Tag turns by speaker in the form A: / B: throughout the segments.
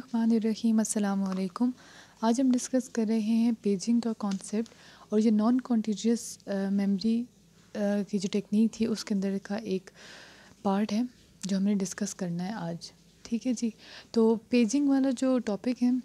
A: अस्सलाम वालेकुम आज हम डिस्कस कर रहे हैं पेजिंग का कॉन्सेप्ट और ये नॉन कॉन्टीजियस मेमोरी की जो टेक्निक थी उसके अंदर का एक पार्ट है जो हमने डिस्कस करना है आज ठीक है जी तो पेजिंग वाला जो टॉपिक है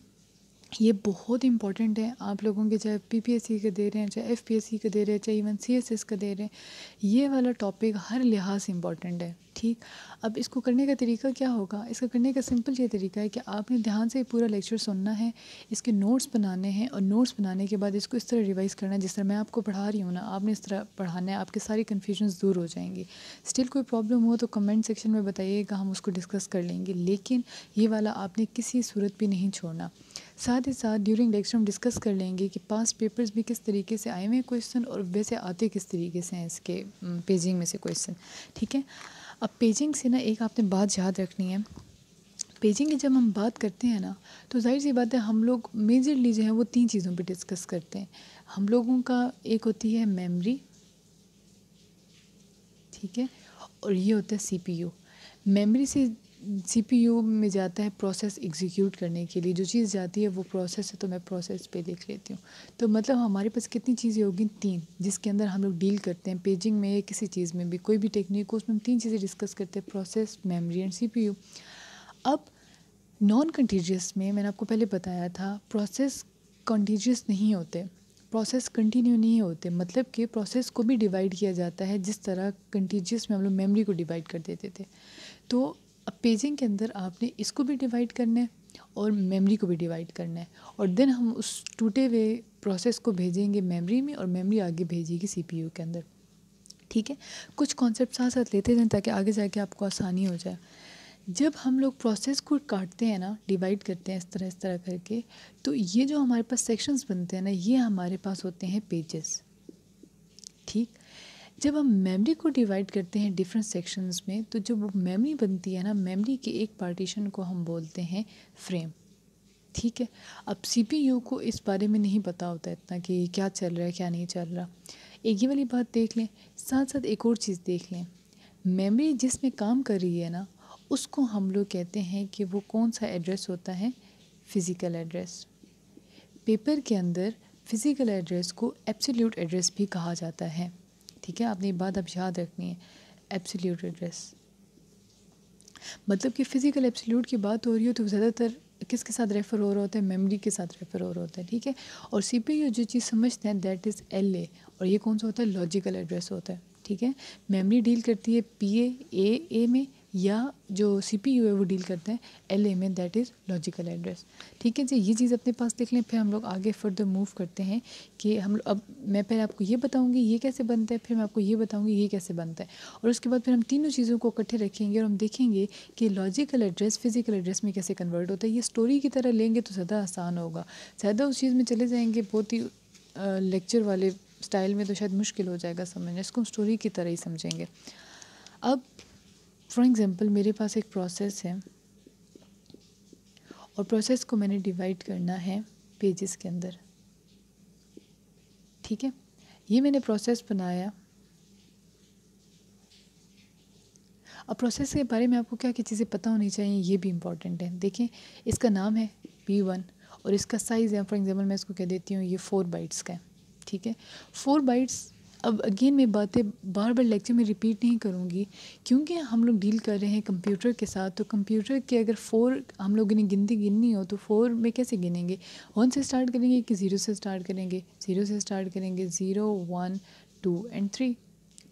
A: ये बहुत इंपॉर्टेंट है आप लोगों के चाहे पीपीएससी के दे रहे हैं चाहे एफपीएससी के दे रहे हैं चाहे इवन सीएसएस का दे रहे हैं ये वाला टॉपिक हर लिहाज से इम्पॉर्टेंट है ठीक अब इसको करने का तरीका क्या होगा इसका करने का सिंपल ये तरीका है कि आपने ध्यान से पूरा लेक्चर सुनना है इसके नोट्स बनाने हैं और नोट्स बनाने के बाद इसको इस तरह रिवाइज़ करना है जिस तरह मैं आपको पढ़ा रही हूँ ना आपने इस तरह पढ़ाना है आपके सारी कन्फ्यूजन दूर हो जाएंगी स्टिल कोई प्रॉब्लम हो तो कमेंट सेक्शन में बताइएगा हम उसको डिस्कस कर लेंगे लेकिन ये वाला आपने किसी सूरत भी नहीं छोड़ना साथ ही साथ ड्यूरिंग लेक्चर हम डिस्कस कर लेंगे कि पास्ट पेपर्स भी किस तरीके से आए हुए हैं क्वेश्चन और वैसे आते किस तरीके से हैं इसके पेजिंग में से क्वेश्चन ठीक है अब पेजिंग से ना एक आपने बात याद रखनी है पेजिंग की जब हम बात करते हैं ना तो जाहिर सी बात है हम लोग मेजरली जो है वो तीन चीज़ों पे डिस्कस करते हैं हम लोगों का एक होती है मेमोरी ठीक है और ये होता है सीपीयू मेमोरी से सी पी यू में जाता है प्रोसेस एग्जीक्यूट करने के लिए जो चीज़ जाती है वो प्रोसेस है तो मैं प्रोसेस पे लिख लेती हूँ तो मतलब हमारे पास कितनी चीज़ें होगी तीन जिसके अंदर हम लोग डील करते हैं पेजिंग में या किसी चीज़ में भी कोई भी टेक्निक हो उसमें हम तीन चीज़ें डिस्कस करते हैं process memory and C P U अब नॉन कंटीजियस में मैंने आपको पहले बताया था प्रोसेस कंटीजियस नहीं होते प्रोसेस कंटिन्यू नहीं होते मतलब कि प्रोसेस को भी डिवाइड किया जाता है जिस तरह कंटीजियस में हम लोग मेमोरी को डिवाइड कर देते थे तो पेजिंग के अंदर आपने इसको भी डिवाइड करना है और मेमोरी को भी डिवाइड करना है और देन हम उस टूटे हुए प्रोसेस को भेजेंगे मेमोरी में और मेमोरी आगे भेजेगी सीपीयू के अंदर ठीक है कुछ कॉन्सेप्ट साथ साथ लेते जाए ताकि आगे जाके आपको आसानी हो जाए जब हम लोग प्रोसेस को काटते हैं ना डिवाइड करते हैं इस तरह इस तरह करके तो ये जो हमारे पास सेक्शंस बनते हैं ना ये हमारे पास होते हैं पेजेस ठीक जब हम मेमोरी को डिवाइड करते हैं डिफरेंट सेक्शंस में तो जब वो मेमोरी बनती है ना मेमोरी के एक पार्टीशन को हम बोलते हैं फ्रेम ठीक है अब सीपीयू को इस बारे में नहीं पता होता इतना कि क्या चल रहा है क्या नहीं चल रहा एक ये वाली बात देख लें साथ साथ एक और चीज़ देख लें मेमोरी जिसमें काम कर रही है ना उसको हम लोग कहते हैं कि वो कौन सा एड्रेस होता है फ़िज़िकल एड्रेस पेपर के अंदर फ़िज़िकल एड्रेस को एब्सोल्यूट एड्रेस भी कहा जाता है ठीक है आपने ये बात अब याद रखनी है एब्सोल्यूट एड्रेस मतलब कि फ़िज़िकल एब्सोल्यूट की बात हो रही हो तो ज़्यादातर किसके साथ रेफ़र हो रहा होता है मेमोरी के साथ रेफ़र हो रहा होता है ठीक है और सी पी यू जो चीज़ समझते हैं दैट इज़ एल ए और ये कौन सा होता है लॉजिकल एड्रेस होता है ठीक है मेमोरी डील करती है पी ए ए में या जो सी पी यू है वो डील करते हैं एल ए में दैट इज़ लॉजिकल एड्रेस ठीक है जी ये चीज़ अपने पास लिख लें फिर हम लोग आगे फर्दर मूव करते हैं कि हम अब मैं पहले आपको ये बताऊँगी ये कैसे बनता है फिर मैं आपको ये बताऊँगी ये कैसे बनता है और उसके बाद फिर हम तीनों चीज़ों को इकट्ठे रखेंगे और हम देखेंगे कि लॉजिकल एड्रेस फिज़िकल एड्रेस में कैसे कन्वर्ट होता है ये स्टोरी की तरह लेंगे तो ज़्यादा आसान होगा ज़्यादा उस चीज़ में चले जाएँगे बहुत ही लेक्चर वाले स्टाइल में तो शायद मुश्किल हो जाएगा समझना इसको हम स्टोरी की तरह ही समझेंगे अब फॉर एग्ज़ाम्पल मेरे पास एक प्रोसेस है और प्रोसेस को मैंने डिवाइड करना है पेजेस के अंदर ठीक है ये मैंने प्रोसेस बनाया अब प्रोसेस के बारे में आपको क्या क्या चीज़ें पता होनी चाहिए ये भी इम्पॉर्टेंट है देखें इसका नाम है बी वन और इसका साइज़ है फॉर एग्ज़ाम्पल मैं इसको कह देती हूँ ये फ़ोर बाइट्स का है ठीक है फोर बाइट्स अब अगेन मैं बातें बार बार लेक्चर में रिपीट नहीं करूँगी क्योंकि हम लोग डील कर रहे हैं कंप्यूटर के साथ तो कंप्यूटर के अगर फोर हम लोगों ने गिनती गिननी हो तो फोर में कैसे गिनेंगे वन से स्टार्ट करेंगे कि ज़ीरो से स्टार्ट करेंगे ज़ीरो से स्टार्ट करेंगे zero one two and three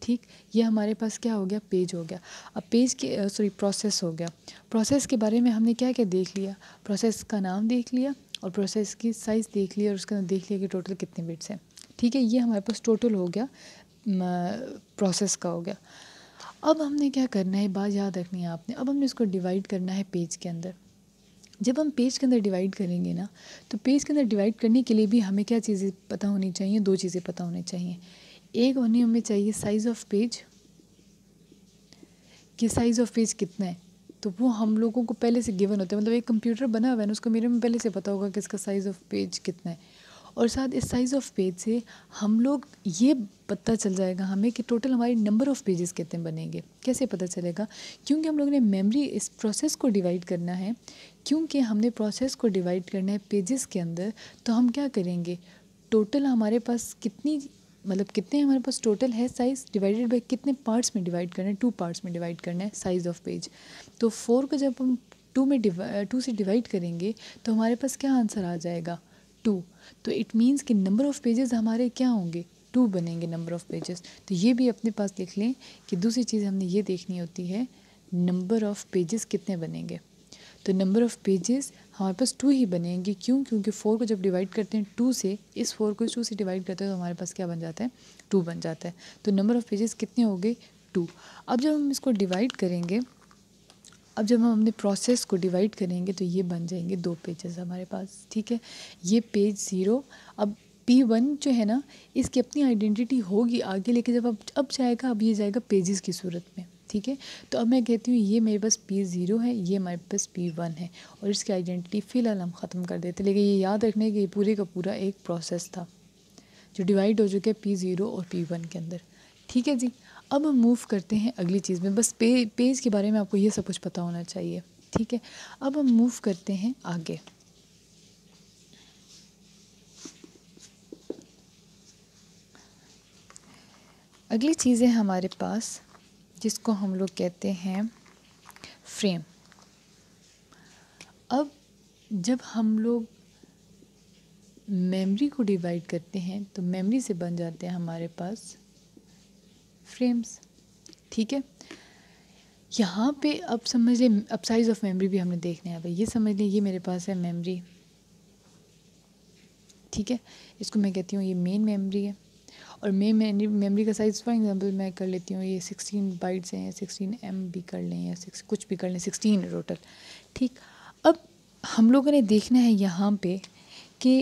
A: ठीक ये हमारे पास क्या हो गया पेज हो गया अब पेज के सॉरी प्रोसेस हो गया प्रोसेस के बारे में हमने क्या क्या देख लिया प्रोसेस का नाम देख लिया और प्रोसेस की साइज़ देख लिया और उसके अंदर देख लिया कि टोटल कितने बिट्स हैं ठीक है ये हमारे पास टोटल हो गया प्रोसेस का हो गया अब हमने क्या करना है बात याद रखनी है आपने अब हमने इसको डिवाइड करना है पेज के अंदर जब हम पेज के अंदर डिवाइड करेंगे ना तो पेज के अंदर डिवाइड करने के लिए भी हमें क्या चीज़ें पता होनी चाहिए दो चीज़ें पता होनी चाहिए एक होनी हमें चाहिए साइज़ ऑफ पेज कि साइज़ ऑफ पेज कितना है तो वो हम लोगों को पहले से गिवन होता है मतलब एक कंप्यूटर बना हुआ है ना उसको मेरे में पहले से पता होगा कि इसका साइज़ ऑफ पेज कितना है और साथ इस साइज़ ऑफ पेज से हम लोग ये पता चल जाएगा हमें कि टोटल हमारे नंबर ऑफ़ पेजेस कितने बनेंगे कैसे पता चलेगा क्योंकि हम लोग ने मेमोरी इस प्रोसेस को डिवाइड करना है क्योंकि हमने प्रोसेस को डिवाइड करना है पेजेस के अंदर तो हम क्या करेंगे टोटल हमारे पास कितनी मतलब कितने हमारे पास टोटल है साइज़ डिवाइडेड बाई कितने पार्ट्स में डिवाइड करना है टू पार्ट्स में डिवाइड करना है साइज़ ऑफ पेज तो फोर को जब हम टू में टू से डिवाइड करेंगे तो हमारे पास क्या आंसर आ जाएगा टू तो इट मीन्स कि नंबर ऑफ़ पेजेस हमारे क्या होंगे टू बनेंगे नंबर ऑफ़ पेजेस तो ये भी अपने पास लिख लें कि दूसरी चीज़ हमने ये देखनी होती है नंबर ऑफ़ पेजेस कितने बनेंगे तो नंबर ऑफ़ पेजेस हमारे पास टू ही बनेंगे क्यों क्योंकि फ़ोर को जब डिवाइड करते हैं टू से इस फोर को टू से डिवाइड करते हैं तो हमारे पास क्या बन जाता है टू बन जाता है तो नंबर ऑफ़ पेजेस कितने हो गए टू अब जब हम इसको डिवाइड करेंगे अब जब हम अपने प्रोसेस को डिवाइड करेंगे तो ये बन जाएंगे दो पेजेस हमारे पास ठीक है ये पेज ज़ीरो अब पी वन जो है ना इसकी अपनी आइडेंटिटी होगी आगे लेके जब अब अब जाएगा अब ये जाएगा पेजेस की सूरत में ठीक है तो अब मैं कहती हूँ ये मेरे पास पी ज़ीरो है ये हमारे पास पी वन है और इसकी आइडेंटिटी फ़िलहाल हम ख़त्म कर देते लेकिन ये याद रखने कि ये पूरे का पूरा एक प्रोसेस था जो डिवाइड हो चुके हैं पी ज़ीरो और पी वन के अंदर ठीक है जी अब हम मूव करते हैं अगली चीज़ में बस पे पेज के बारे में आपको ये सब कुछ पता होना चाहिए ठीक है अब हम मूव करते हैं आगे अगली चीज़ है हमारे पास जिसको हम लोग कहते हैं फ्रेम अब जब हम लोग मेमोरी को डिवाइड करते हैं तो मेमोरी से बन जाते हैं हमारे पास फ्रेम्स ठीक है यहाँ पे अब समझ लें अब साइज़ ऑफ मेमोरी भी हमने देखना है भाई ये समझ लें ये मेरे पास है मेमोरी ठीक है इसको मैं कहती हूँ ये मेन मेमोरी है और मेन मेमोरी का साइज़ फॉर एग्जांपल मैं कर लेती हूँ ये सिक्सटीन बाइट्स हैं या सिक्सटीन एम भी कर लें या सिक्स कुछ भी कर लें सिक्सटीन है टोटल ठीक अब हम लोगों ने देखना है यहाँ पे कि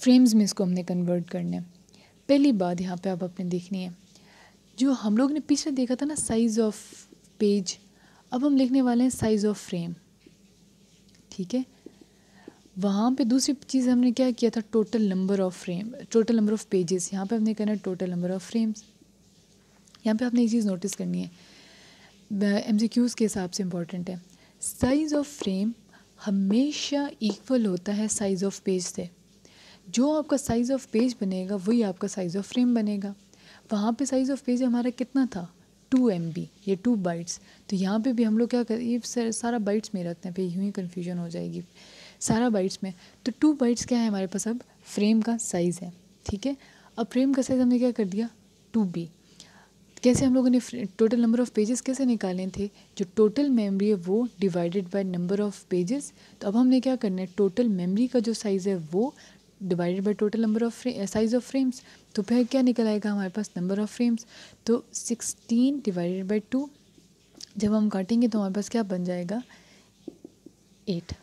A: फ्रेम्स में इसको हमने कन्वर्ट करना है पहली बात यहाँ पे आप अपने देखनी है जो हम लोग ने पीछे देखा था ना साइज़ ऑफ पेज अब हम लिखने वाले हैं साइज़ ऑफ फ्रेम ठीक है वहाँ पे दूसरी चीज़ हमने क्या किया था total number of frame total number of pages यहाँ पे हमने करना है टोटल नंबर ऑफ़ फ्रेम्स यहाँ पे आपने एक चीज़ नोटिस करनी है एम सी क्यूज़ के हिसाब से इम्पॉर्टेंट है साइज़ ऑफ़ फ्रेम हमेशा इक्वल होता है साइज़ ऑफ़ पेज से जो आपका साइज़ ऑफ़ पेज बनेगा वही आपका साइज़ ऑफ़ फ्रेम बनेगा वहाँ पे साइज़ ऑफ पेज हमारा कितना था टू एम बी ये टू बाइट्स तो यहाँ पे भी हम लोग क्या कर ये सारा बाइट्स में रखते हैं फिर यूँ ही कन्फ्यूजन हो जाएगी सारा बाइट्स में तो टू बाइट्स क्या है हमारे पास अब फ्रेम का साइज़ है ठीक है अब फ्रेम का साइज़ हमने क्या कर दिया टू बी कैसे हम लोगों ने टोटल नंबर ऑफ़ पेजेस कैसे निकाले थे जो टोटल मेमोरी है वो divided by number of pages तो अब हमने क्या करना है टोटल मेमोरी का जो साइज़ है वो divided by total number of size of frames तो फिर क्या निकल आएगा हमारे पास नंबर ऑफ फ्रेम्स तो सिक्सटीन डिवाइडेड बाई टू जब हम काटेंगे तो हमारे पास क्या बन जाएगा एट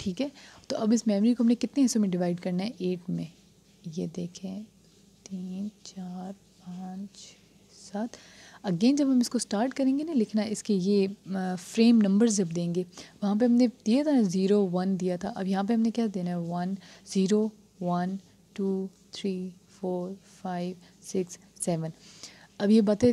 A: ठीक है तो अब इस मेमोरी को हमने कितने हिस्सों में डिवाइड करना है एट में ये देखें तीन चार पाँच सात अगेन जब हम इसको स्टार्ट करेंगे ना लिखना इसके ये फ्रेम नंबर जब देंगे वहाँ पे हमने दिया था ना ज़ीरो वन दिया था अब यहाँ पे हमने क्या देना है one zero one two three four five six seven अब ये बातें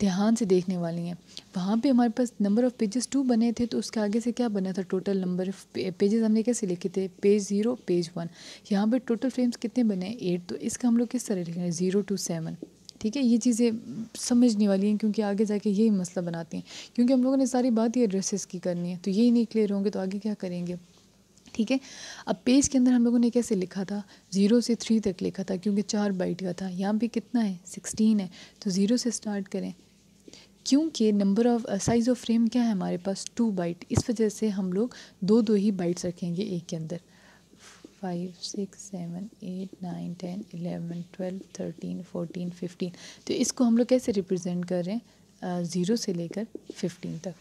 A: ध्यान से देखने वाली हैं वहाँ पे हमारे पास नंबर ऑफ़ पेजेस टू बने थे तो उसके आगे से क्या बना था टोटल नंबर ऑफ़ पेजेस हमने कैसे लिखे थे पेज ज़ीरो पेज वन यहाँ पे टोटल फ्रेम्स कितने बने एट तो इसका हम लोग किस तरह लिखेंगे ज़ीरो टू सेवन ठीक है ये चीज़ें समझने वाली हैं क्योंकि आगे जाके यही मसला बनाती हैं क्योंकि हम लोगों ने सारी बात ही एड्रेसेस की करनी है तो यही नहीं क्लियर होंगे तो आगे क्या करेंगे ठीक है अब पेज के अंदर हम लोगों ने कैसे लिखा था ज़ीरो से थ्री तक लिखा था क्योंकि चार बाइट का था यहाँ पर कितना है सिक्सटीन है तो ज़ीरो से स्टार्ट करें क्योंकि number of size of frame क्या है हमारे पास टू बाइट इस वजह से हम लोग दो दो ही बाइट्स रखेंगे एक के अंदर five six seven eight nine ten eleven twelve thirteen fourteen fifteen तो इसको हम लोग कैसे रिप्रेजेंट कर रहे हैं ज़ीरो से लेकर फिफ्टीन तक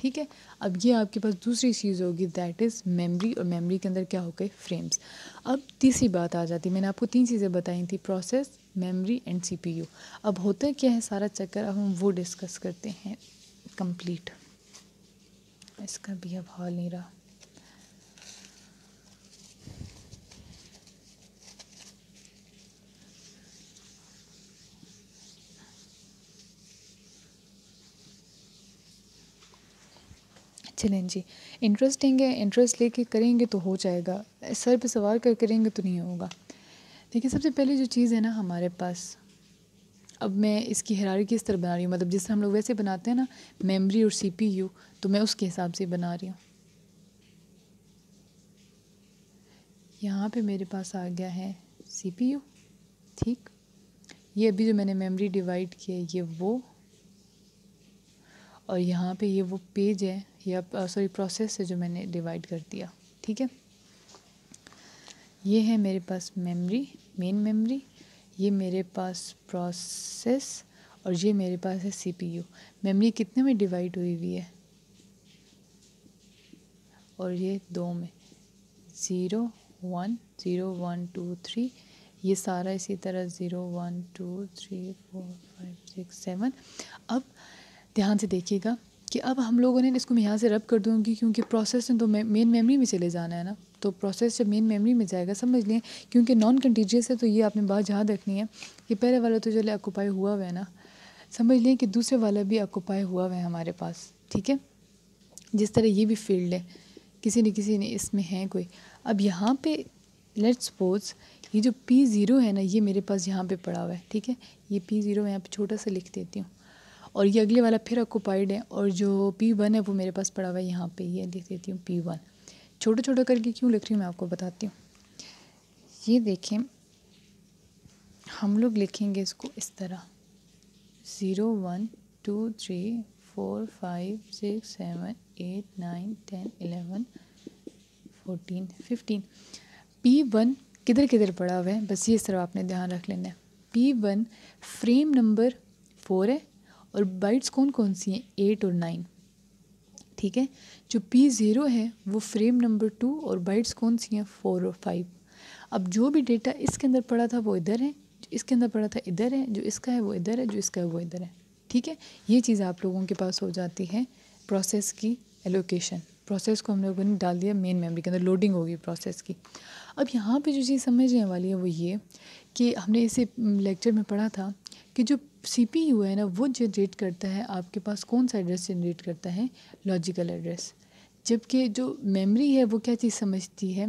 A: ठीक है अब ये आपके पास दूसरी चीज़ होगी दैट इज़ मेमोरी और मेमोरी के अंदर क्या हो गए फ्रेम्स अब तीसरी बात आ जाती है मैंने आपको तीन चीज़ें बताई थी प्रोसेस मेमोरी एंड सीपीयू अब होता क्या है सारा चक्कर अब हम वो डिस्कस करते हैं कंप्लीट इसका भी अब हॉल नहीं रहा चलें जी इंटरेस्ट लेंगे इंटरेस्ट लेके करेंगे तो हो जाएगा सर पे सवार कर करेंगे तो नहीं होगा देखिए सबसे पहले जो चीज़ है ना हमारे पास अब मैं इसकी हरारी किस तरह बना रही हूँ मतलब जिस तरह हम लोग वैसे बनाते हैं ना मेमोरी और सीपीयू तो मैं उसके हिसाब से बना रही हूँ यहाँ पे मेरे पास आ गया है सीपीयू ठीक ये अभी जो मैंने मेमोरी डिवाइड किया है ये वो और यहाँ पे ये वो पेज है या सॉरी प्रोसेस है जो मैंने डिवाइड कर दिया ठीक है ये है मेरे पास मेमोरी मेन मेमोरी ये मेरे पास प्रोसेस और ये मेरे पास है सीपीयू मेमोरी कितने में डिवाइड हुई हुई है और ये दो में zero one zero one two three ये सारा इसी तरह zero one two three four five six seven अब ध्यान से देखिएगा कि अब हम लोगों ने इसको मैं यहाँ से रब कर दूँगी क्योंकि प्रोसेस ने तो मेन मेमोरी में चले जाना है ना तो प्रोसेस जब मेन मेमोरी में जाएगा समझ लें क्योंकि नॉन कंटीजियस है तो ये आपने बात जहाँ रखनी है कि पहले वाला तो जो ऑक्यूपाई हुआ हुआ है ना समझ लें कि दूसरे वाला भी ऑक्यूपाई हुआ हुआ है हमारे पास ठीक है जिस तरह ये भी फील्ड है किसी न किसी ने इसमें है कोई अब यहाँ पर लेट सपोज ये जो पी ज़ीरो है ना ये मेरे पास यहाँ पे पड़ा हुआ है ठीक है ये पी ज़ीरो मैं यहाँ पे छोटा सा लिख देती हूँ और ये अगले वाला फिर ऑक्यूपाइड है और जो पी वन है वो मेरे पास पड़ा हुआ है यहाँ पे ये लिख देती हूँ पी वन छोटा छोटा करके क्यों लिख रही हूँ मैं आपको बताती हूँ ये देखें हम लोग लिखेंगे इसको इस तरह zero one two three four five six seven eight nine ten eleven fourteen fifteen P one किधर किधर पड़ा हुआ है बस ये तरह आपने ध्यान रख लेना है P one frame number four है और बाइट्स कौन कौन सी हैं एट और नाइन ठीक है जो पी ज़ीरो है वो फ्रेम नंबर टू और बाइट्स कौन सी हैं फोर और फाइव अब जो भी डेटा इसके अंदर पड़ा था वो इधर है जो इसके अंदर पड़ा था इधर है जो इसका है वो इधर है जो इसका है वो इधर है ठीक है ये चीज़ आप लोगों के पास हो जाती है प्रोसेस की एलोकेशन प्रोसेस को हम लोगों ने डाल दिया मेन मेमोरी के अंदर लोडिंग होगी प्रोसेस की अब यहाँ पे जो चीज़ समझने वाली है वो ये कि हमने इसे लेक्चर में पढ़ा था कि जो सी पी यू है ना वो जनरेट करता है आपके पास कौन सा एड्रेस जनरेट करता है लॉजिकल एड्रेस जबकि जो मेमोरी है वो क्या चीज़ समझती है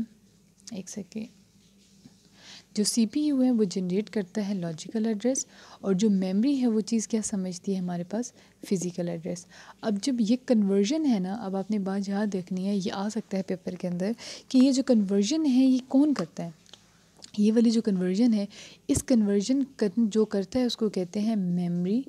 A: एक सेकेंड जो सी पी यू है वो जनरेट करता है लॉजिकल एड्रेस और जो मेमोरी है वो चीज़ क्या समझती है हमारे पास फिज़िकल एड्रेस अब जब ये कन्वर्जन है ना अब आपने बात यहाँ देखनी है ये आ सकता है पेपर के अंदर कि ये जो कन्वर्जन है ये कौन करता है ये वाली जो कन्वर्जन है इस कन्वर्जन जो करता है उसको कहते हैं memory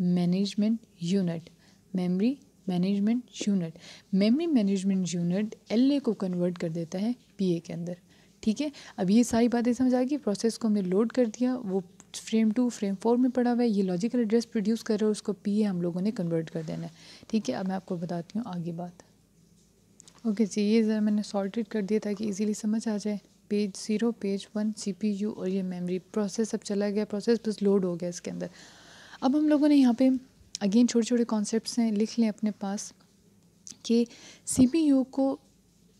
A: management unit memory management unit memory management unit L को कन्वर्ट कर देता है पी के अंदर ठीक है अब ये सारी बातें समझ आ गई प्रोसेस को हमने लोड कर दिया वो फ्रेम टू फ्रेम फोर में पड़ा हुआ है ये लॉजिकल एड्रेस प्रोड्यूस कर रहा है उसको पी हम लोगों ने कन्वर्ट कर देना है ठीक है अब मैं आपको बताती हूँ आगे बात ओके जी ये ज़रा मैंने सॉल्टेड कर दिया ताकि ईजीली समझ आ जाए पेज ज़ीरो पेज वन सी और ये मेमोरी प्रोसेस अब चला गया प्रोसेस बस लोड हो गया इसके अंदर अब हम लोगों ने यहाँ पे अगेन छोटे छोटे कॉन्सेप्ट्स हैं लिख लें अपने पास कि सी को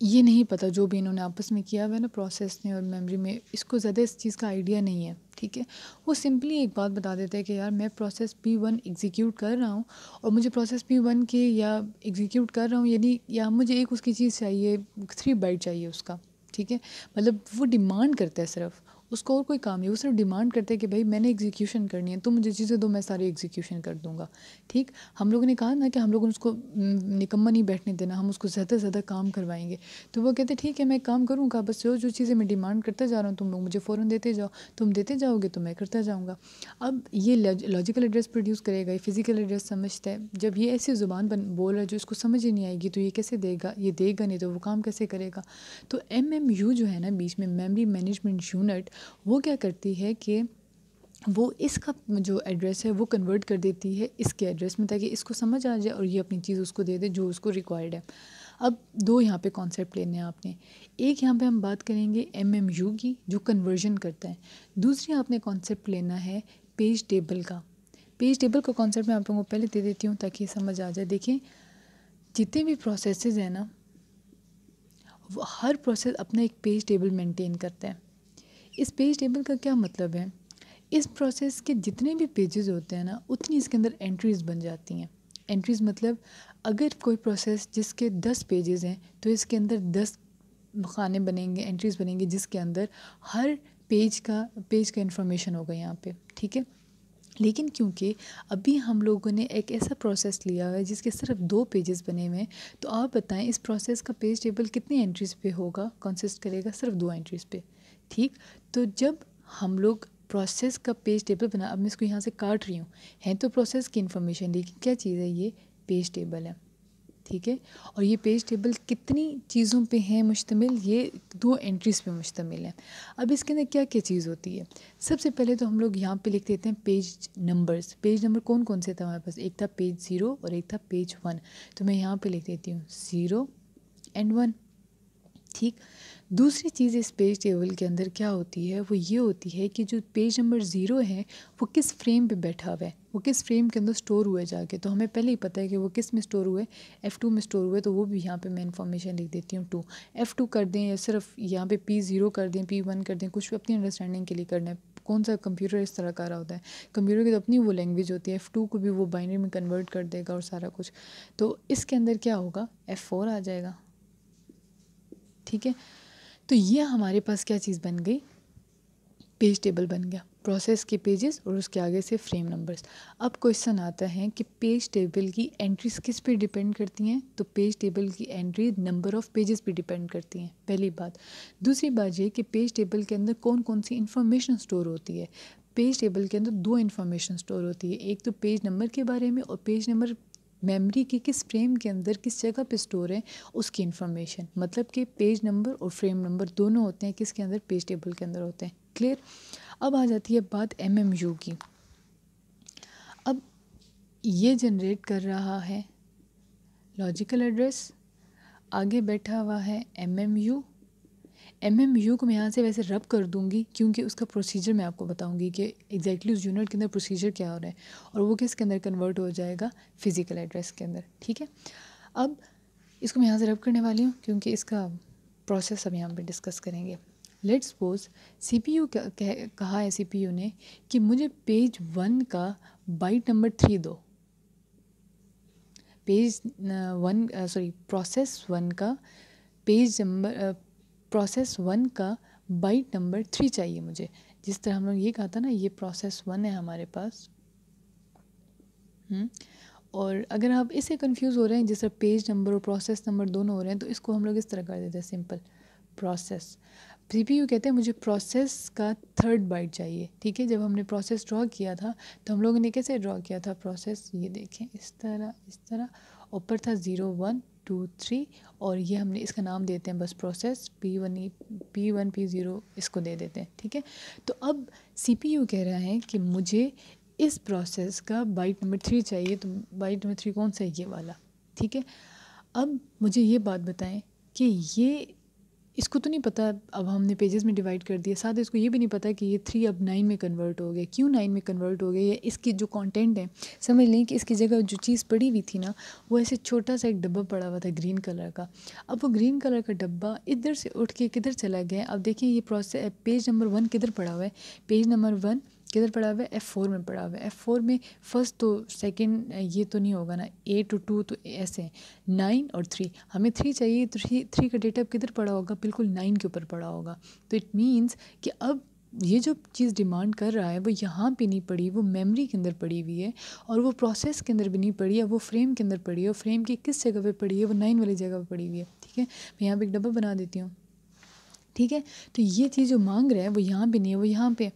A: ये नहीं पता जो भी इन्होंने आपस में किया हुआ है ना प्रोसेस ने और मेमोरी में इसको ज़्यादा इस चीज़ का आइडिया नहीं है ठीक है वो सिंपली एक बात बता देते हैं कि यार मैं प्रोसेस पी वन एग्जीक्यूट कर रहा हूँ और मुझे प्रोसेस पी वन के या एग्जीक्यूट कर रहा हूँ यानी या मुझे एक उसकी चीज़ चाहिए थ्री बाइट चाहिए उसका ठीक है मतलब वो डिमांड करता है सिर्फ उसको और कोई काम नहीं वो सिर्फ डिमांड करते हैं कि भाई मैंने एग्जीक्यूशन करनी है तुम मुझे चीज़ें दो मैं सारी एग्जीक्यूशन कर दूंगा ठीक हम लोगों ने कहा ना कि हम लोग उसको निकम्मा नहीं बैठने देना हम उसको ज़्यादा से ज़्यादा काम करवाएंगे तो वो कहते ठीक है मैं काम करूँगा बस जो जो चीज़ें मैं डिमांड करता जा रहा हूँ तुम लोग मुझे फ़ौर देते जाओ तुम देते जाओगे तो मैं करता जाऊँगा अब ये लॉजिकल एड्रेस प्रोड्यूस करेगा ये फिज़िकल एड्रेस समझता है जब ये ऐसी ज़ुबान बोल रहा है जो इसको समझ ही नहीं आएगी तो ये कैसे देगा ये देगा नहीं तो वो काम कैसे करेगा तो एम एम यू जो है ना बीच में मेमरी मैनेजमेंट यूनिट वो क्या करती है कि वो इसका जो एड्रेस है वो कन्वर्ट कर देती है इसके एड्रेस में ताकि इसको समझ आ जाए और ये अपनी चीज़ उसको दे दे जो उसको रिक्वायर्ड है अब दो यहाँ पे कॉन्सेप्ट लेने हैं आपने एक यहाँ पे हम बात करेंगे एम एम यू की जो कन्वर्जन करता है दूसरी आपने कॉन्सेप्ट लेना है पेज टेबल का पेज टेबल का कॉन्सेप्ट मैं आप लोगों को पहले दे देती हूँ ताकि समझ आ जाए देखें जितने भी प्रोसेस हैं ना हर प्रोसेस अपना एक पेज टेबल मेंटेन करता है इस पेज टेबल का क्या मतलब है इस प्रोसेस के जितने भी पेजेस होते हैं ना उतनी इसके अंदर एंट्रीज़ बन जाती हैं एंट्रीज़ मतलब अगर कोई प्रोसेस जिसके दस पेजेस हैं तो इसके अंदर दस खाने बनेंगे एंट्रीज़ बनेंगे जिसके अंदर हर पेज का पेज का इंफॉर्मेशन होगा यहाँ पे ठीक है लेकिन क्योंकि अभी हम लोगों ने एक ऐसा प्रोसेस लिया है जिसके सिर्फ दो पेजेस बने हुए हैं तो आप बताएं इस प्रोसेस का पेज टेबल कितनी एंट्रीज़ पे होगा कंसिस्ट करेगा सिर्फ दो एंट्रीज़ पे ठीक तो जब हम लोग प्रोसेस का पेज टेबल बना अब मैं इसको यहाँ से काट रही हूँ है तो प्रोसेस की इन्फॉर्मेशन लेकिन क्या चीज़ है ये पेज टेबल है ठीक है और ये पेज टेबल कितनी चीज़ों पे हैं मुश्तमिल ये दो एंट्रीज़ पे मुश्तमिल है अब इसके अंदर क्या क्या चीज़ होती है सबसे पहले तो हम लोग यहाँ पे लिख देते हैं पेज नंबर्स पेज नंबर कौन कौन से था हमारे पास एक था पेज ज़ीरो और एक था पेज वन तो मैं यहाँ पे लिख देती हूँ ज़ीरो एंड वन ठीक दूसरी चीज़ इस पेज टेबल के अंदर क्या होती है वो ये होती है कि जो पेज नंबर ज़ीरो है वो किस फ्रेम पे बैठा हुआ है वो किस फ्रेम के अंदर स्टोर हुआ है जाके तो हमें पहले ही पता है कि वो किस में स्टोर हुए एफ़ टू में स्टोर हुए तो वो भी यहाँ पे मैं इन्फॉर्मेशन लिख देती हूँ टू एफ़ टू कर दें या सिर्फ यहाँ पे पी ज़ीरो कर दें पी वन कर दें कुछ भी अपनी अंडरस्टैंडिंग के लिए करना है कौन सा कंप्यूटर इस तरह का रहा होता है कंप्यूटर की तो अपनी वो लैंग्वेज होती है एफ़ टू को भी वो बाइनरी में कन्वर्ट कर देगा और सारा कुछ तो इसके अंदर क्या होगा एफ़ फोर आ जाएगा ठीक है तो ये हमारे पास क्या चीज़ बन गई पेज टेबल बन गया प्रोसेस के पेजेस और उसके आगे से फ्रेम नंबर्स अब क्वेश्चन आता है कि पेज टेबल की एंट्रीज किस पे डिपेंड करती हैं तो पेज टेबल की एंट्री नंबर ऑफ़ पेजेस पे डिपेंड करती हैं पहली बात दूसरी बात ये कि पेज टेबल के अंदर कौन कौन सी इन्फॉर्मेशन स्टोर होती है पेज टेबल के अंदर दो इन्फॉर्मेशन स्टोर होती है एक तो पेज नंबर के बारे में और पेज नंबर मेमोरी के किस फ्रेम के अंदर किस जगह पे स्टोर है उसकी इन्फॉर्मेशन मतलब कि पेज नंबर और फ्रेम नंबर दोनों होते हैं किसके अंदर पेज टेबल के अंदर होते हैं क्लियर अब आ जाती है बात एम की अब ये जनरेट कर रहा है लॉजिकल एड्रेस आगे बैठा हुआ है एम एम एम यू को मैं यहाँ से वैसे रब कर दूँगी क्योंकि उसका प्रोसीजर मैं आपको बताऊँगी कि एग्जैक्टली उस यूनिट के अंदर प्रोसीजर क्या हो रहा है और वो किसके अंदर कन्वर्ट हो जाएगा फिज़िकल एड्रेस के अंदर ठीक है अब इसको मैं यहाँ से रब करने वाली हूँ क्योंकि इसका प्रोसेस हम यहाँ पर डिस्कस करेंगे let suppose C P U कहा है सी पी यू ने कि मुझे पेज वन का बाइट नंबर थ्री दो page one sorry process one का पेज नंबर प्रोसेस वन का बाइट नंबर थ्री चाहिए मुझे जिस तरह हम लोग ये कहा था ना ये प्रोसेस वन है हमारे पास हम्म, और अगर आप इससे कंफ्यूज हो रहे हैं जिस तरह पेज नंबर और प्रोसेस नंबर दोनों हो रहे हैं तो इसको हम लोग इस तरह कर देते हैं simple process P P U कहते हैं मुझे प्रोसेस का थर्ड बाइट चाहिए ठीक है जब हमने प्रोसेस ड्रॉ किया था तो हम लोगों ने कैसे ड्रॉ किया था प्रोसेस ये देखें इस तरह इस तरह ऊपर था ज़ीरो वन टू थ्री और ये हमने इसका नाम देते हैं बस process P one E P one P zero इसको दे देते हैं ठीक है तो अब सी पी यू कह रहा है कि मुझे इस प्रोसेस का बाइट नंबर थ्री चाहिए तो बाइट नंबर थ्री कौन सा है ये वाला ठीक है अब मुझे ये बात बताएं कि ये इसको तो नहीं पता अब हमने पेजेस में डिवाइड कर दिया साथ इसको ये भी नहीं पता कि ये थ्री अब नाइन में कन्वर्ट हो गया क्यों नाइन में कन्वर्ट हो गया या इसकी जो कंटेंट है समझ लें कि इसकी जगह जो चीज़ पड़ी हुई थी ना वो ऐसे छोटा सा एक डब्बा पड़ा हुआ था ग्रीन कलर का अब वो ग्रीन कलर का डब्बा इधर से उठ के किधर चला गया अब देखिए ये प्रोसेस पेज नंबर वन किधर पड़ा हुआ है पेज नंबर वन किधर पढ़ा हुआ है एफ़ फोर में पढ़ा हुआ है एफ़ फोर में फर्स्ट तो सेकंड ये तो नहीं होगा ना ए टू टू तो ऐसे नाइन और थ्री हमें थ्री चाहिए थ्री थ्री का डेटा अब किधर पड़ा होगा बिल्कुल नाइन के ऊपर पड़ा होगा तो इट मीन्स कि अब ये जो चीज़ डिमांड कर रहा है वो यहाँ पे नहीं पड़ी वो मेमोरी के अंदर पड़ी हुई है और वो प्रोसेस के अंदर भी नहीं पड़ी है वो फ्रेम के अंदर पड़ी है और फ्रेम की किस जगह पे पड़ी है वो नाइन वाली जगह पे पड़ी हुई है ठीक है मैं यहाँ पे एक डब्बा बना देती हूँ ठीक है तो ये चीज़ जो मांग रहा है वो यहाँ पर नहीं है वो यहाँ पर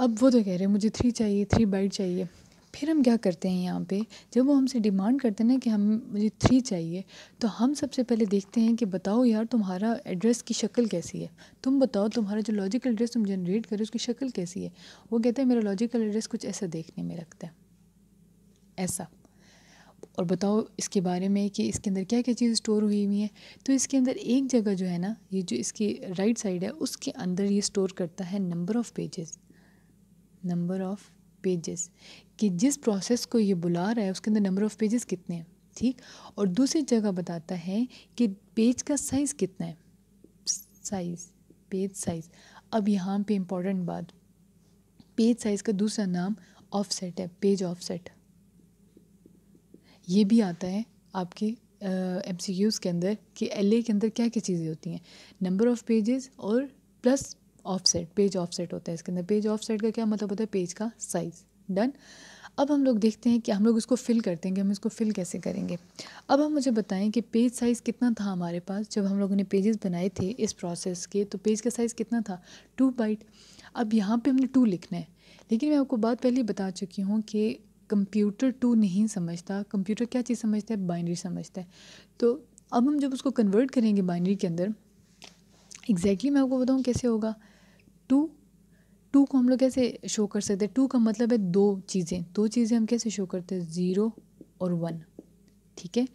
A: अब वो तो कह रहे हैं मुझे थ्री चाहिए थ्री बाइट चाहिए फिर हम क्या करते हैं यहाँ पे जब वो हमसे डिमांड करते हैं ना कि हम मुझे थ्री चाहिए तो हम सबसे पहले देखते हैं कि बताओ यार तुम्हारा एड्रेस की शक्ल कैसी है तुम बताओ तुम्हारा जो लॉजिकल एड्रेस तुम जनरेट करो उसकी शक्ल कैसी है वो कहते हैं मेरा लॉजिकल एड्रेस कुछ ऐसा देखने में लगता है ऐसा और बताओ इसके बारे में कि इसके अंदर क्या क्या चीज़ स्टोर हुई हुई है तो इसके अंदर एक जगह जो है ना ये जो इसकी राइट साइड है उसके अंदर ये स्टोर करता है number of pages number of pages कि जिस प्रोसेस को ये बुला रहा है उसके अंदर नंबर ऑफ़ पेजेस कितने हैं ठीक और दूसरी जगह बताता है कि पेज का साइज़ कितना है साइज़ पेज साइज़ अब यहाँ पे इम्पॉर्टेंट बात पेज साइज़ का दूसरा नाम ऑफसेट है पेज ऑफसेट ये भी आता है आपके एम सी के अंदर कि एल के अंदर क्या क्या चीज़ें होती हैं नंबर ऑफ़ पेजेस और प्लस ऑफसेट पेज ऑफसेट होता है इसके अंदर पेज ऑफसेट का क्या मतलब होता है पेज का साइज़ डन अब हम लोग देखते हैं कि हम लोग इसको फिल करते हैं कि हम इसको फिल कैसे करेंगे अब हम मुझे बताएं कि पेज साइज़ कितना था हमारे पास जब हम लोगों ने पेजेस बनाए थे इस प्रोसेस के तो पेज का साइज़ कितना था टू बाइट अब यहाँ पे हमने टू लिखना है लेकिन मैं आपको बात पहले बता चुकी हूँ कि कंप्यूटर टू नहीं समझता कंप्यूटर क्या चीज़ समझता है बाइनरी समझता है तो अब हम जब उसको कन्वर्ट करेंगे बाइनरी के अंदर एग्जैक्टली exactly मैं आपको बताऊँ कैसे होगा टू टू को हम लोग कैसे शो कर सकते हैं टू का मतलब है दो चीज़ें दो चीज़ें हम कैसे शो करते हैं ज़ीरो और वन ठीक है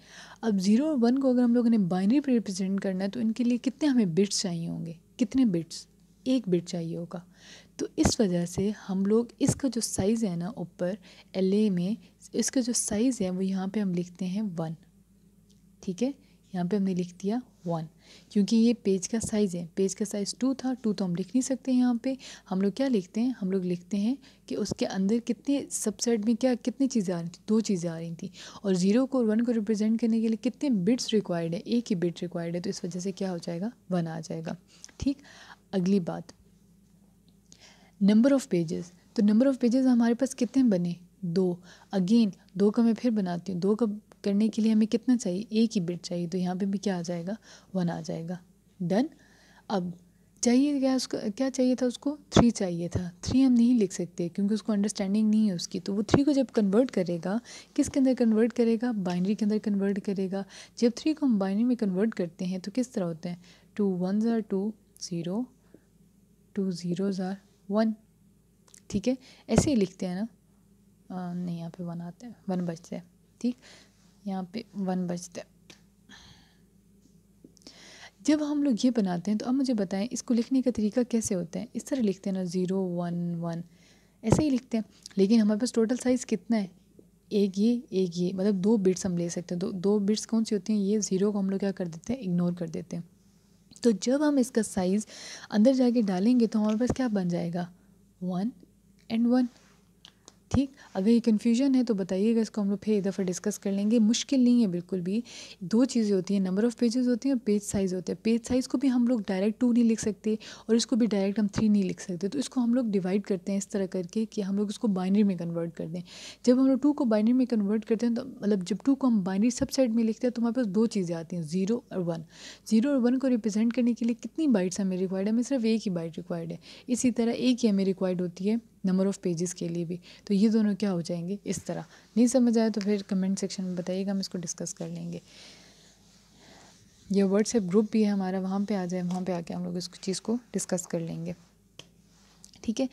A: अब ज़ीरो और वन को अगर हम लोगों ने बाइनरी पर रिप्रेजेंट करना है तो इनके लिए कितने हमें बिट्स चाहिए होंगे कितने बिट्स एक बिट चाहिए होगा तो इस वजह से हम लोग इसका जो साइज़ है ना ऊपर एल ए में इसका जो साइज़ है वो यहाँ पे हम लिखते हैं वन ठीक है यहाँ पे हमने लिख दिया वन क्योंकि ये पेज का साइज़ है पेज का साइज़ टू था टू तो हम लिख नहीं सकते यहाँ पे हम लोग क्या लिखते हैं हम लोग लिखते हैं कि उसके अंदर कितने सबसेट में क्या कितनी चीज़ें आ रही थी दो चीज़ें आ रही थी और ज़ीरो को और वन को रिप्रेजेंट करने के लिए कितने बिट्स रिक्वायर्ड है एक ही बिट रिक्वायर्ड है तो इस वजह से क्या हो जाएगा वन आ जाएगा ठीक अगली बात नंबर ऑफ़ पेजेस तो नंबर ऑफ़ पेजेस हमारे पास कितने बने दो अगेन दो का मैं फिर बनाती हूँ दो का करने के लिए हमें कितना चाहिए एक ही बिट चाहिए तो यहाँ पे भी क्या आ जाएगा वन आ जाएगा डन अब चाहिए क्या उसको क्या चाहिए था उसको थ्री चाहिए था थ्री हम नहीं लिख सकते क्योंकि उसको अंडरस्टैंडिंग नहीं है उसकी तो वो थ्री को जब कन्वर्ट करेगा किसके अंदर कन्वर्ट करेगा बाइनरी के अंदर कन्वर्ट करेगा जब थ्री को हम बाइनरी में कन्वर्ट करते हैं तो किस तरह होते हैं टू वन ज़ार टू ज़ीरो टू ज़ीरो ज़ार वन ठीक है ऐसे ही लिखते हैं ना नहीं यहाँ पे वन आते हैं वन बचते हैं ठीक यहाँ पे वन बजते है जब हम लोग ये बनाते हैं तो अब मुझे बताएं इसको लिखने का तरीका कैसे होता है इस तरह लिखते हैं ना ज़ीरो वन वन ऐसे ही लिखते हैं लेकिन हमारे पास टोटल साइज़ कितना है एक ये एक ये मतलब दो बिट्स हम ले सकते हैं दो दो बिट्स कौन सी होती हैं ये ज़ीरो को हम लोग क्या कर देते हैं इग्नोर कर देते हैं तो जब हम इसका साइज़ अंदर जाके डालेंगे तो हमारे पास क्या बन जाएगा वन एंड वन ठीक अगर ये कन्फ्यूजन है तो बताइएगा इसको हम लोग फिर एक दफ़ा डिस्कस कर लेंगे मुश्किल नहीं है बिल्कुल भी दो चीज़ें होती हैं नंबर ऑफ़ पेजेस होती हैं और पेज साइज़ होते हैं पेज साइज़ को भी हम लोग डायरेक्ट टू नहीं लिख सकते और इसको भी डायरेक्ट हम थ्री नहीं लिख सकते तो इसको हम लोग डिवाइड करते हैं इस तरह करके कि हम लोग इसको बाइनरी में कन्वर्ट कर दें जब हम लोग टू को बाइनरी में कन्वर्ट करते हैं तो मतलब जब टू को हम बाइनरी साइड में लिखते हैं तो हमारे पास दो चीज़ें आती हैं जीरो और वन जीरो और वन को रिप्रेजेंट करने के लिए कितनी बाइट्स हमें रिक्वायर्ड है हमें सिर्फ एक ही बाइट रिक्वायर्ड है इसी तरह एक ही हमें रिक्वायर्ड होती है नंबर ऑफ़ पेजेस के लिए भी तो ये दोनों क्या हो जाएंगे इस तरह नहीं समझ आया तो फिर कमेंट सेक्शन में बताइएगा हम इसको डिस्कस कर लेंगे ये व्हाट्सएप ग्रुप भी है हमारा वहाँ पे आ जाए वहाँ पे आके हम लोग इस चीज़ को डिस्कस कर लेंगे ठीक है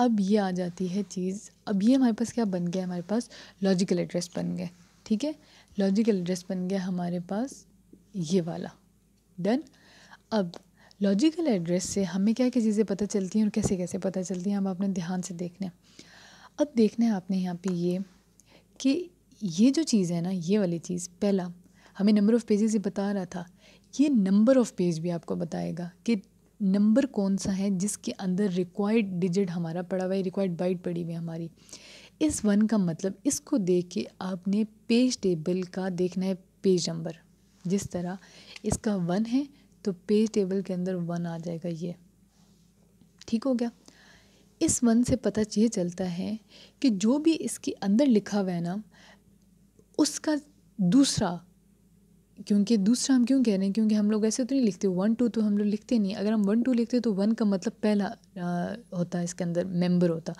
A: अब ये आ जाती है चीज़ अब ये हमारे पास क्या बन गया हमारे पास लॉजिकल एड्रेस बन गया ठीक है लॉजिकल एड्रेस बन गया हमारे पास ये वाला डन अब लॉजिकल एड्रेस से हमें क्या क्या चीज़ें पता चलती हैं और कैसे कैसे पता चलती हैं हम अपने ध्यान से देखने अब देखना है आपने यहाँ पे ये कि ये जो चीज़ है ना ये वाली चीज़ पहला हमें नंबर ऑफ़ पेजेस ये बता रहा था ये नंबर ऑफ़ पेज भी आपको बताएगा कि नंबर कौन सा है जिसके अंदर रिक्वायर्ड डिजिट हमारा पड़ा हुआ है रिक्वायर्ड बाइट पड़ी हुई है हमारी इस वन का मतलब इसको देख के आपने पेज टेबल का देखना है पेज नंबर जिस तरह इसका वन है तो पेज टेबल के अंदर वन आ जाएगा ये ठीक हो गया इस वन से पता ये चलता है कि जो भी इसके अंदर लिखा हुआ है ना उसका दूसरा क्योंकि दूसरा हम क्यों कह रहे हैं क्योंकि हम लोग ऐसे तो नहीं लिखते वन टू तो हम लोग लिखते नहीं अगर हम वन टू लिखते तो वन का मतलब पहला आ, होता है इसके अंदर मेंबर होता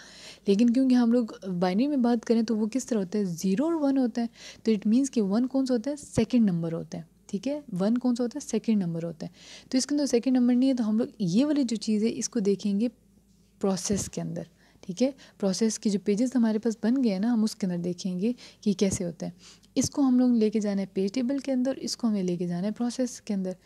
A: लेकिन क्योंकि हम लोग बाइनरी में बात करें तो वो किस तरह होता है ज़ीरो और वन होता है तो इट मीन्स कि वन कौन सा होता है सेकेंड नंबर होता है ठीक है वन कौन सा होता है सेकेंड नंबर होता है तो इसके अंदर सेकेंड नंबर नहीं है तो हम लोग ये वाली जो चीज़ है इसको देखेंगे प्रोसेस के अंदर ठीक है प्रोसेस के जो पेजेस हमारे पास बन गए हैं ना हम उसके अंदर देखेंगे कि कैसे होता है इसको हम लोग लेके जाना है पेज टेबल के अंदर इसको हमें लेके जाना है प्रोसेस के अंदर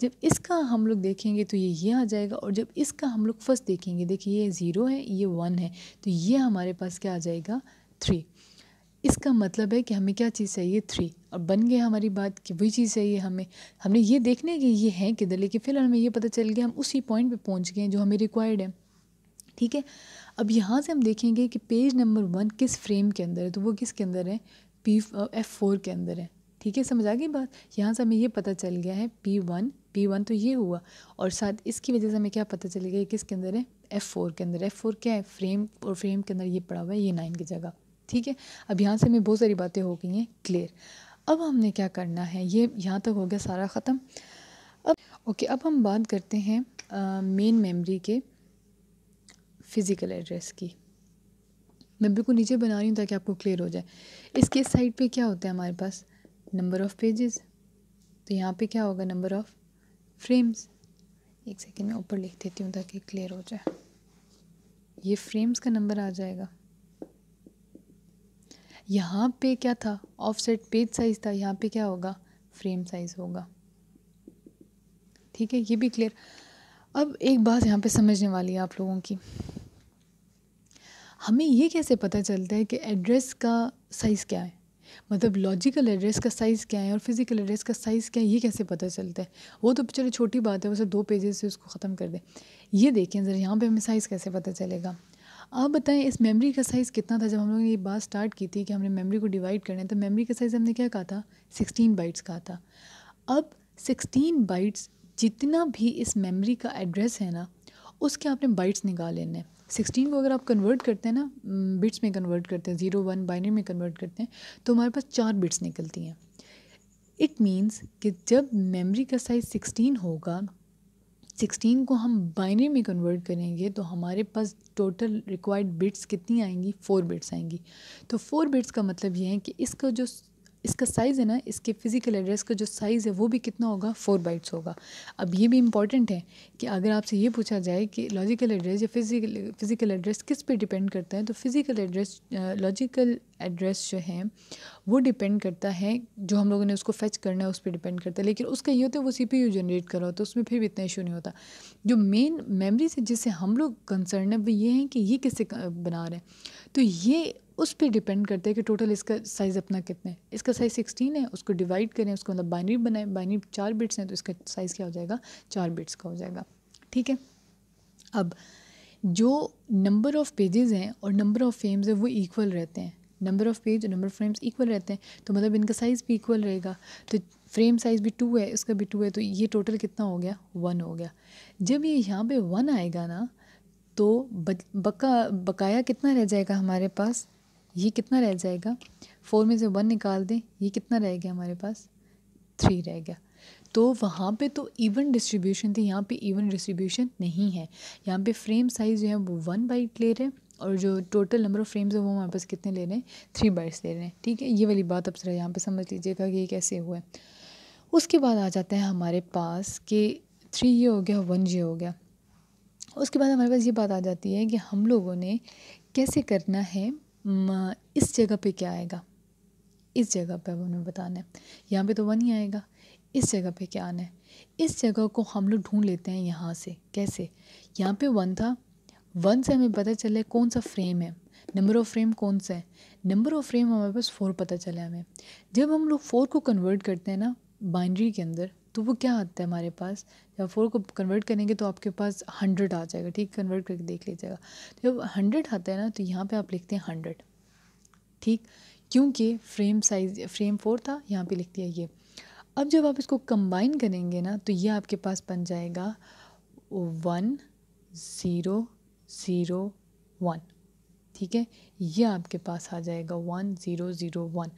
A: जब इसका हम लोग देखेंगे तो ये ये आ जाएगा और जब इसका हम लोग फर्स्ट देखेंगे देखिए ये ज़ीरो है ये वन है तो ये हमारे पास क्या आ जाएगा थ्री इसका मतलब है कि हमें क्या चीज़ चाहिए थ्री और बन गया हमारी बात कि वही चीज़ चाहिए हमें हमने ये देखने कि ये है किधर लेकिन फिलहाल हमें ये पता चल गया हम उसी पॉइंट पे पहुंच गए हैं जो हमें रिक्वायर्ड है ठीक है अब यहाँ से हम देखेंगे कि पेज नंबर वन किस फ्रेम के अंदर है तो वो किसके अंदर है पी एफ फोर के अंदर है ठीक है समझ आ गई बात यहाँ से हमें ये पता चल गया है पी वन पी वन तो ये हुआ और साथ इसकी वजह से हमें क्या पता चल गया किसके अंदर है एफ़ फोर के अंदर एफ़ फोर क्या है फ्रेम और फ्रेम के अंदर ये पड़ा हुआ है ये नाइन की जगह ठीक है अब यहाँ से हमें बहुत सारी बातें हो गई हैं क्लियर अब हमने क्या करना है ये यहाँ तक हो गया सारा ख़त्म अब ओके अब हम बात करते हैं मेन मेमोरी के फ़िज़िकल एड्रेस की मैं बिल्कुल नीचे बना रही हूँ ताकि आपको क्लियर हो जाए इसके साइड पे क्या होता है हमारे पास नंबर ऑफ़ पेजेस तो यहाँ पे क्या होगा नंबर ऑफ़ फ्रेम्स एक सेकेंड में ऊपर लिख देती हूँ ताकि क्लियर हो जाए ये फ्रेम्स का नंबर आ जाएगा यहाँ पे क्या था ऑफसेट पेज साइज़ था यहाँ पे क्या होगा फ्रेम साइज़ होगा ठीक है ये भी क्लियर अब एक बात यहाँ पे समझने वाली है आप लोगों की हमें ये कैसे पता चलता है कि एड्रेस का साइज़ क्या है मतलब लॉजिकल एड्रेस का साइज़ क्या है और फिज़िकल एड्रेस का साइज़ क्या है ये कैसे पता चलता है वो तो चलो छोटी बात है वैसे दो पेजेस से उसको ख़त्म कर दें ये देखें ज़रा यहाँ पे हमें साइज़ कैसे पता चलेगा आप बताएं इस मेमोरी का साइज़ कितना था जब हम लोगों ने ये बात स्टार्ट की थी कि हमने मेमोरी को डिवाइड करना है तो मेमोरी का साइज़ हमने क्या कहा था सिक्सटीन बाइट्स कहा था अब सिक्सटीन बाइट्स जितना भी इस मेमोरी का एड्रेस है ना उसके आपने बाइट्स निकाल लेने हैं सिक्सटीन को अगर आप कन्वर्ट करते हैं ना बिट्स में कन्वर्ट करते हैं ज़ीरो वन बाइनरी में कन्वर्ट करते हैं तो हमारे पास चार बिट्स निकलती हैं इट मीन्स कि जब मेमोरी का साइज़ सिक्सटीन होगा सिक्सटीन को हम बाइनरी में कन्वर्ट करेंगे तो हमारे पास टोटल रिक्वायर्ड बिट्स कितनी आएंगी फ़ोर बिट्स आएंगी तो फ़ोर बिट्स का मतलब ये है कि इसका जो इसका साइज़ है ना इसके फ़िज़िकल एड्रेस का जो साइज़ है वो भी कितना होगा फोर बाइट्स होगा अब ये भी इम्पॉर्टेंट है कि अगर आपसे ये पूछा जाए कि लॉजिकल एड्रेस या फिज़िकल फ़िज़िकल एड्रेस किस पे डिपेंड करता है तो फ़िज़िकल एड्रेस लॉजिकल एड्रेस जो है वो डिपेंड करता है जो हम लोगों ने उसको फैच करना है उस पर डिपेंड करता है लेकिन उसका ये होता है वो सी पी यू जनरेट कर रहा उसमें फिर भी इतना इशू नहीं होता जो मेन मेमरी से जिससे हम लोग कंसर्न है वो ये है कि ये किससे बना रहे हैं तो ये उस पर डिपेंड करता है कि टोटल इसका साइज़ अपना कितना है इसका साइज़ सिक्सटीन है उसको डिवाइड करें उसको मतलब बाइनरी बनाए बाइनरी चार बिट्स हैं तो इसका साइज़ क्या हो जाएगा चार बिट्स का हो जाएगा ठीक है अब जो नंबर ऑफ़ पेजेस हैं और नंबर ऑफ़ फ्रेम्स हैं वो इक्वल रहते हैं नंबर ऑफ़ पेज और नंबर ऑफ़ फ्रेम्स इक्वल रहते हैं तो मतलब इनका साइज़ भी इक्वल रहेगा तो फ्रेम साइज़ भी टू है इसका भी टू है तो ये टोटल कितना हो गया वन हो गया जब ये यहाँ पे वन आएगा ना तो बका बकाया कितना रह जाएगा हमारे पास ये कितना रह जाएगा फोर में से वन निकाल दें ये कितना रह गया हमारे पास थ्री रह गया तो वहाँ पे तो इवन डिस्ट्रीब्यूशन थी यहाँ पे इवन डिस्ट्रीब्यूशन नहीं है यहाँ पे फ्रेम साइज़ जो है वो वन बाइट ले रहे हैं और जो टोटल नंबर ऑफ़ फ्रेम्स है वो हमारे पास कितने ले रहे हैं थ्री बाइट्स ले रहे हैं ठीक है ये वाली बात आप जरा यहाँ पर समझ लीजिएगा कि ये कैसे हुआ है उसके बाद आ जाता है हमारे पास कि थ्री ये हो गया वन ये हो गया उसके बाद हमारे पास ये बात आ जाती है कि हम लोगों ने कैसे करना है इस जगह पे क्या आएगा इस जगह पे अब उन्हें बताना है यहाँ पे तो वन ही आएगा इस जगह पे क्या आना है इस जगह को हम लोग ढूंढ लेते हैं यहाँ से कैसे यहाँ पे वन था वन से हमें पता चले कौन सा फ्रेम है नंबर ऑफ़ फ्रेम कौन सा है नंबर ऑफ़ फ्रेम हमारे पास फ़ोर पता चला हमें जब हम लोग फ़ोर को कन्वर्ट करते हैं ना बाइंड्री के अंदर तो वो क्या आता है हमारे पास जब फोर को कन्वर्ट करेंगे तो आपके पास हंड्रेड आ जाएगा ठीक कन्वर्ट करके देख लीजिएगा तो जब हंड्रेड आता है ना तो यहाँ पे आप लिखते हैं हंड्रेड ठीक क्योंकि फ्रेम साइज फ्रेम फोर था यहाँ पे लिख दिया ये अब जब आप इसको कंबाइन करेंगे ना तो ये आपके पास बन जाएगा वन ज़ीरो ज़ीरो वन ठीक है ये आपके पास आ जाएगा वन ज़ीरो ज़ीरो वन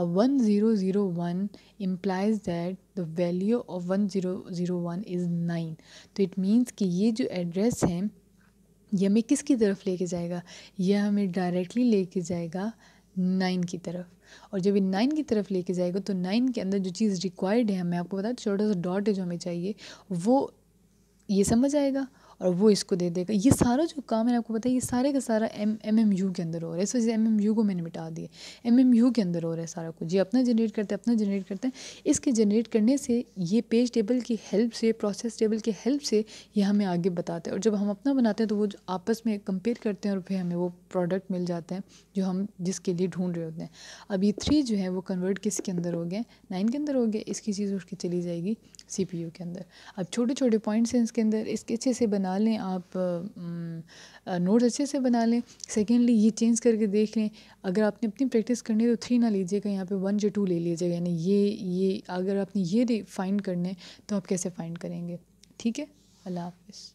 A: अब one zero zero one implies that the value of one zero zero one is nine तो इट मीन्स कि ये जो एड्रेस है ये हमें किसकी तरफ लेके जाएगा यह हमें डायरेक्टली लेके जाएगा नाइन की तरफ और जब ये नाइन की तरफ लेके जाएगा तो नाइन के अंदर जो चीज़ रिक्वायर्ड है हमें आपको बता छोटा सा डॉट है जो हमें चाहिए वो ये समझ आएगा और वो इसको दे देगा ये सारा जो काम है आपको पता है ये सारे का सारा एम एम एम यू के अंदर हो रहा है इस वजह से एम एम यू को मैंने मिटा दिया एम एम यू के अंदर हो रहा है सारा कुछ ये अपना जनरेट करते हैं अपना जनरेट करते हैं इसके जनरेट करने से ये पेज टेबल की हेल्प से प्रोसेस टेबल की हेल्प से ये हमें आगे बताते हैं और जब हम अपना बनाते हैं तो वो आपस में कंपेयर करते हैं और फिर हमें वो प्रोडक्ट मिल जाते हैं जो हम जिसके लिए ढूंढ रहे होते हैं अब ये थ्री जो है वो कन्वर्ट किसके अंदर हो गए नाइन के अंदर हो गए इसकी चीज़ उसकी चली जाएगी सी के अंदर अब छोटे छोटे पॉइंट्स हैं इसके अंदर इसके अच्छे से बने बना लें आप नोट्स अच्छे से बना लें सेकेंडली ये चेंज करके देख लें अगर आपने अपनी प्रैक्टिस करनी है तो थ्री ना लीजिएगा यहाँ पे वन जो टू ले लीजिएगा यानी ये ये अगर आपने ये फाइंड करने तो आप कैसे फाइंड करेंगे ठीक है अल्लाह हाफिज़